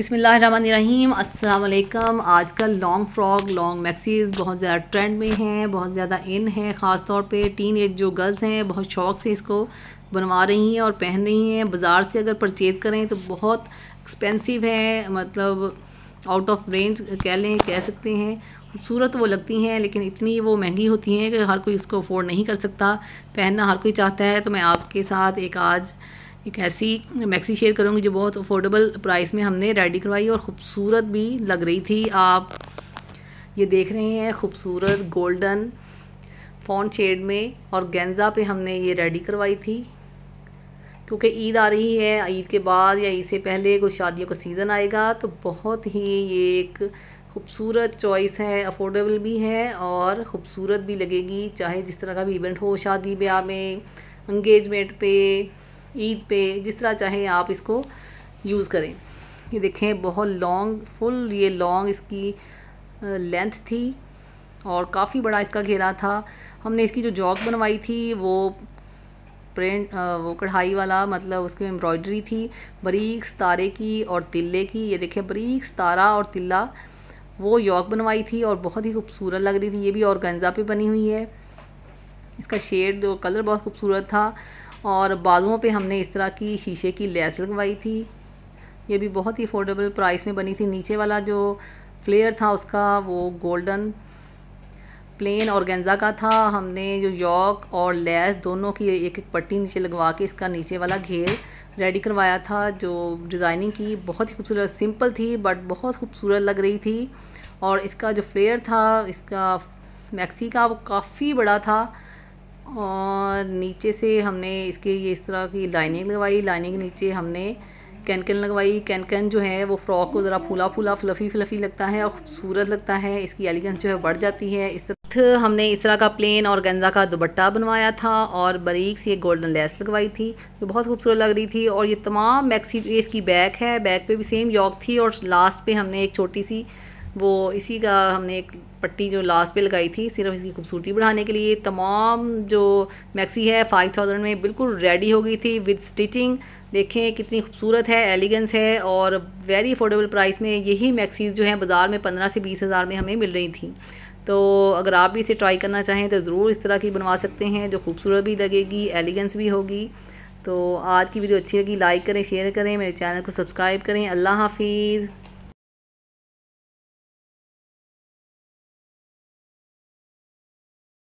बिसमीम आज कल लॉन्ग फ्रॉक लॉन्ग मैक्सीज़ बहुत ज़्यादा ट्रेंड में हैं बहुत ज़्यादा इन है ख़ास तौर पे टीन एज जो गर्ल्स हैं बहुत शौक से इसको बनवा रही हैं और पहन रही हैं बाज़ार से अगर परचेज़ करें तो बहुत एक्सपेंसिव है मतलब आउट ऑफ रेंज कह लें कह सकते हैं खूबसूरत वो लगती हैं लेकिन इतनी वो महंगी होती हैं कि हर कोई इसको अफोर्ड नहीं कर सकता पहनना हर कोई चाहता है तो मैं आपके साथ एक आज एक ऐसी मैक्सी शेयर करूँगी जो बहुत अफोर्डेबल प्राइस में हमने रेडी करवाई और ख़ूबसूरत भी लग रही थी आप ये देख रहे हैं ख़ूबसूरत गोल्डन फ़ॉन्ट शेड में और गेंजा पे हमने ये रेडी करवाई थी क्योंकि ईद आ रही है ईद के बाद या ईद से पहले कुछ शादियों का सीज़न आएगा तो बहुत ही ये एक खूबसूरत चॉइस है अफोर्डेबल भी है और ख़ूबसूरत भी लगेगी चाहे जिस तरह का भी इवेंट हो शादी ब्याह में इंगेजमेंट पे ईद पे जिस तरह चाहें आप इसको यूज़ करें ये देखें बहुत लॉन्ग फुल ये लॉन्ग इसकी लेंथ थी और काफ़ी बड़ा इसका घेरा था हमने इसकी जो जॉक बनवाई थी वो प्रिंट वो कढ़ाई वाला मतलब उसकी एम्ब्रॉयडरी थी बरीक तारे की और तिल्ले की ये देखें बरीक तारा और तिल्ला वो यॉक बनवाई थी और बहुत ही खूबसूरत लग रही थी ये भी और गंजा पे बनी हुई है इसका शेड और कलर बहुत खूबसूरत था और बाजुओं पे हमने इस तरह की शीशे की लेस लगवाई थी ये भी बहुत ही अफोर्डेबल प्राइस में बनी थी नीचे वाला जो फ्लेयर था उसका वो गोल्डन प्लेन और गेंजा का था हमने जो यॉक और लेस दोनों की एक एक पट्टी नीचे लगवा के इसका नीचे वाला घेर रेडी करवाया था जो डिज़ाइनिंग की बहुत ही खूबसूरत सिंपल थी बट बहुत खूबसूरत लग रही थी और इसका जो फ्लेयर था इसका मैक्सी का वो काफ़ी बड़ा था और नीचे से हमने इसके ये इस तरह की लाइनिंग लगवाई लाइनिंग के नीचे हमने कैनकन लगवाई कैनकन जो है वो फ्रॉक को ज़रा फूला फूला फ्लफ़ी फ्लफ़ी लगता है और खूबसूरत लगता है इसकी एलिगेंस जो है बढ़ जाती है इस तरह हमने इस तरह का प्लेन और गेंजा का दुबट्टा बनवाया था और बारीक सी एक गोल्डन लेस लगवाई थी जो बहुत खूबसूरत लग रही थी और ये तमाम मैक्सी इसकी बैक है बैक पर भी सेम यॉक थी और लास्ट पे हमने एक छोटी सी वो इसी का हमने एक पट्टी जो लास्ट पे लगाई थी सिर्फ इसकी खूबसूरती बढ़ाने के लिए तमाम जो मैक्सी है फाइव थाउजेंड में बिल्कुल रेडी हो गई थी विद स्टिचिंग देखें कितनी खूबसूरत है एलिगेंस है और वेरी अफोर्डेबल प्राइस में यही मैक्सीज़ जो हैं बाज़ार में पंद्रह से बीस हज़ार में हमें मिल रही थी तो अगर आप भी इसे ट्राई करना चाहें तो ज़रूर इस तरह की बनवा सकते हैं जो खूबसूरत भी लगेगी एलिगेंस भी होगी तो आज की वीडियो अच्छी लगी लाइक करें शेयर करें मेरे चैनल को सब्सक्राइब करें अल्लाह हाफिज़